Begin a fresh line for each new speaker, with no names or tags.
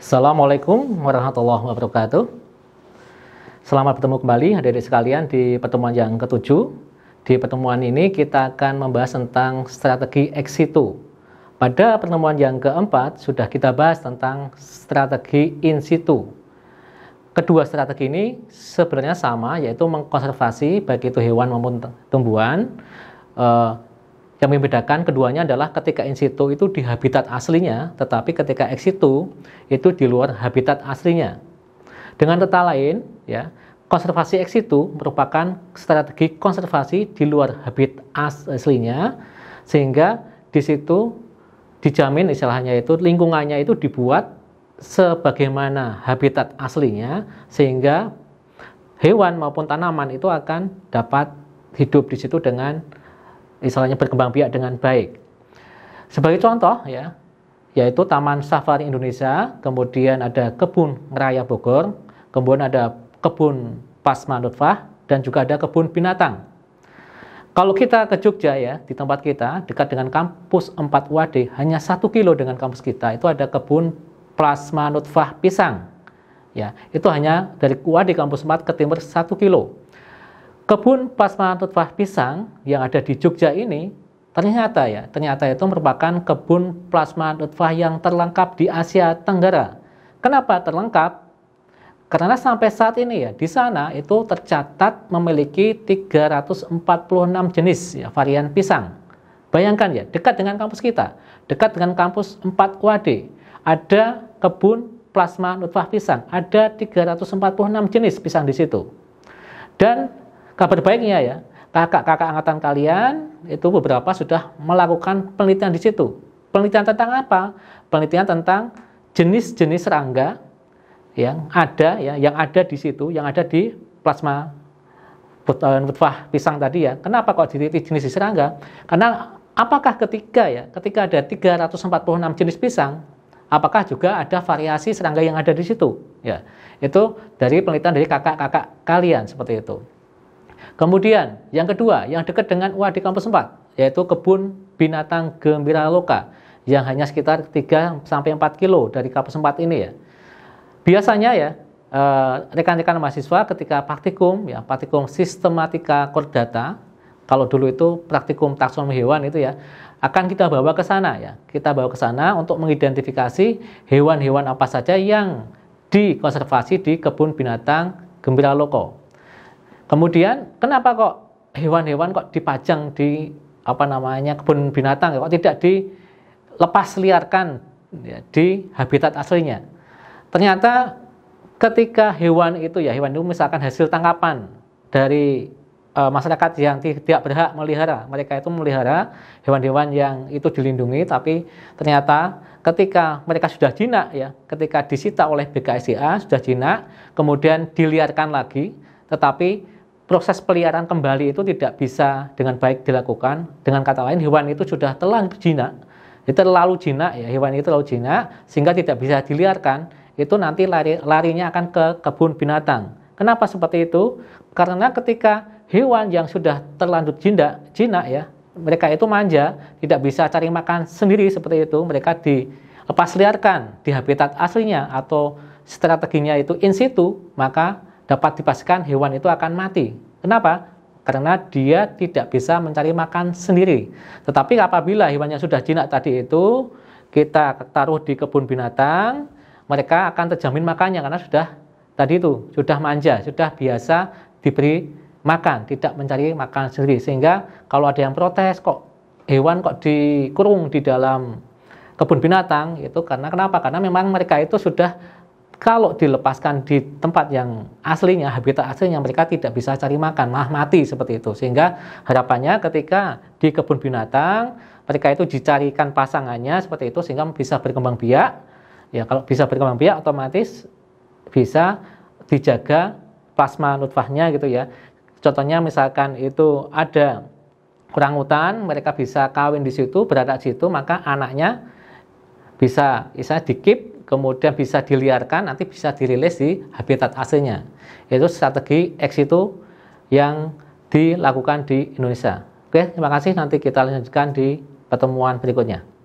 Assalamualaikum warahmatullahi wabarakatuh. Selamat bertemu kembali hadirin sekalian di pertemuan yang ketujuh. Di pertemuan ini kita akan membahas tentang strategi exitu. Pada pertemuan yang keempat sudah kita bahas tentang strategi in situ. Kedua strategi ini sebenarnya sama yaitu mengkonservasi baik itu hewan maupun tumbuhan, eh, yang membedakan keduanya adalah ketika in situ itu di habitat aslinya, tetapi ketika ex situ itu di luar habitat aslinya. Dengan kata lain, ya, konservasi ex situ merupakan strategi konservasi di luar habitat aslinya sehingga di situ dijamin istilahnya itu lingkungannya itu dibuat sebagaimana habitat aslinya sehingga hewan maupun tanaman itu akan dapat hidup di situ dengan istilahnya berkembang biak dengan baik. Sebagai contoh ya, yaitu Taman Safari Indonesia, kemudian ada Kebun Raya Bogor, kemudian ada Kebun Pasma Nutfah, dan juga ada Kebun Binatang. Kalau kita ke Jogja ya, di tempat kita, dekat dengan kampus 4 UAD, hanya satu kilo dengan kampus kita, itu ada kebun plasma nutfah pisang. Ya, itu hanya dari UAD kampus 4 ke timur satu kilo. Kebun plasma tutfah Pisang yang ada di Jogja ini ternyata ya, ternyata itu merupakan kebun plasma nutfah yang terlengkap di Asia Tenggara. Kenapa terlengkap? Karena sampai saat ini ya, di sana itu tercatat memiliki 346 jenis ya, varian pisang. Bayangkan ya, dekat dengan kampus kita, dekat dengan kampus 4 UAD, ada kebun plasma nutfah pisang, ada 346 jenis pisang di situ. Dan Kabar baiknya ya, kakak-kakak angkatan kalian itu beberapa sudah melakukan penelitian di situ. Penelitian tentang apa? Penelitian tentang jenis-jenis serangga yang ada ya, yang ada di situ, yang ada di plasma buah eh, pisang tadi ya. Kenapa kok diteliti jenis serangga? Karena apakah ketika ya, ketika ada 346 jenis pisang, apakah juga ada variasi serangga yang ada di situ? Ya, itu dari penelitian dari kakak-kakak kalian seperti itu. Kemudian yang kedua, yang dekat dengan UAD di kampus 4, yaitu kebun binatang gembira loka yang hanya sekitar 3 sampai 4 kilo dari kampus 4 ini ya. Biasanya ya eh, rekan-rekan eh, mahasiswa ketika praktikum ya praktikum sistematika kordata kalau dulu itu praktikum takson hewan itu ya akan kita bawa ke sana ya kita bawa ke sana untuk mengidentifikasi hewan-hewan apa saja yang dikonservasi di kebun binatang Gembira Loko Kemudian kenapa kok hewan-hewan kok dipajang di apa namanya kebun binatang ya? kok tidak dilepas liarkan ya, di habitat aslinya? Ternyata ketika hewan itu ya hewan itu misalkan hasil tangkapan dari e, masyarakat yang tidak berhak melihara, mereka itu melihara hewan-hewan yang itu dilindungi tapi ternyata ketika mereka sudah jinak ya, ketika disita oleh BKSDA sudah jinak, kemudian diliarkan lagi, tetapi proses peliharaan kembali itu tidak bisa dengan baik dilakukan. Dengan kata lain, hewan itu sudah telah jinak, itu terlalu jinak ya, hewan itu terlalu jinak sehingga tidak bisa diliarkan. Itu nanti lari, larinya akan ke kebun binatang. Kenapa seperti itu? Karena ketika hewan yang sudah terlanjut jinak, jinak ya, mereka itu manja, tidak bisa cari makan sendiri seperti itu. Mereka dilepas liarkan di habitat aslinya atau strateginya itu in situ, maka dapat dipastikan hewan itu akan mati. Kenapa? Karena dia tidak bisa mencari makan sendiri. Tetapi apabila hewannya sudah jinak tadi itu, kita taruh di kebun binatang, mereka akan terjamin makannya karena sudah tadi itu, sudah manja, sudah biasa diberi makan, tidak mencari makan sendiri. Sehingga kalau ada yang protes kok hewan kok dikurung di dalam kebun binatang itu karena kenapa? Karena memang mereka itu sudah kalau dilepaskan di tempat yang aslinya, habitat aslinya, mereka tidak bisa cari makan, malah mati seperti itu. Sehingga harapannya ketika di kebun binatang, mereka itu dicarikan pasangannya seperti itu sehingga bisa berkembang biak. Ya, kalau bisa berkembang biak otomatis bisa dijaga plasma nutfahnya gitu ya. Contohnya misalkan itu ada kurang hutan, mereka bisa kawin di situ, berada di situ, maka anaknya bisa bisa dikip kemudian bisa diliarkan, nanti bisa dirilis di habitat aslinya. Itu strategi X itu yang dilakukan di Indonesia. Oke, terima kasih. Nanti kita lanjutkan di pertemuan berikutnya.